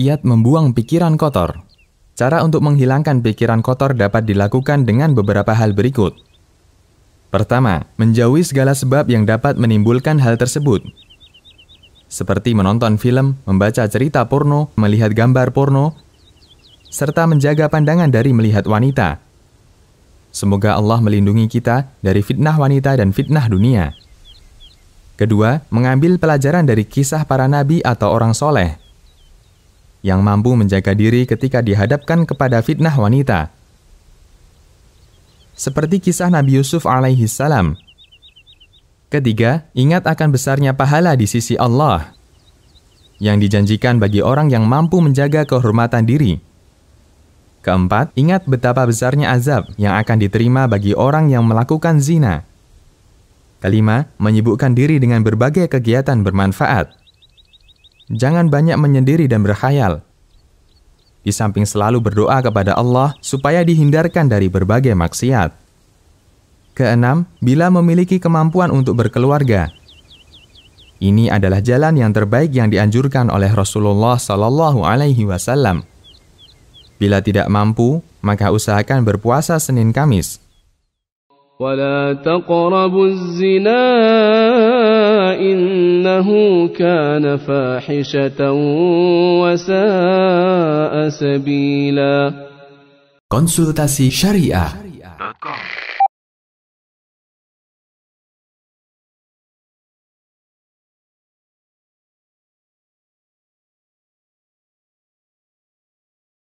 Kiat membuang pikiran kotor. Cara untuk menghilangkan pikiran kotor dapat dilakukan dengan beberapa hal berikut. Pertama, menjauhi segala sebab yang dapat menimbulkan hal tersebut. Seperti menonton film, membaca cerita porno, melihat gambar porno, serta menjaga pandangan dari melihat wanita. Semoga Allah melindungi kita dari fitnah wanita dan fitnah dunia. Kedua, mengambil pelajaran dari kisah para nabi atau orang soleh yang mampu menjaga diri ketika dihadapkan kepada fitnah wanita. Seperti kisah Nabi Yusuf alaihi salam. Ketiga, ingat akan besarnya pahala di sisi Allah yang dijanjikan bagi orang yang mampu menjaga kehormatan diri. Keempat, ingat betapa besarnya azab yang akan diterima bagi orang yang melakukan zina. Kelima, menyibukkan diri dengan berbagai kegiatan bermanfaat. Jangan banyak menyendiri dan berkhayal. Di samping selalu berdoa kepada Allah supaya dihindarkan dari berbagai maksiat. Keenam, bila memiliki kemampuan untuk berkeluarga. Ini adalah jalan yang terbaik yang dianjurkan oleh Rasulullah Shallallahu Alaihi Wasallam. Bila tidak mampu, maka usahakan berpuasa Senin Kamis. إنه كان فاحشة وساء سبيلا Konsultasi Syariah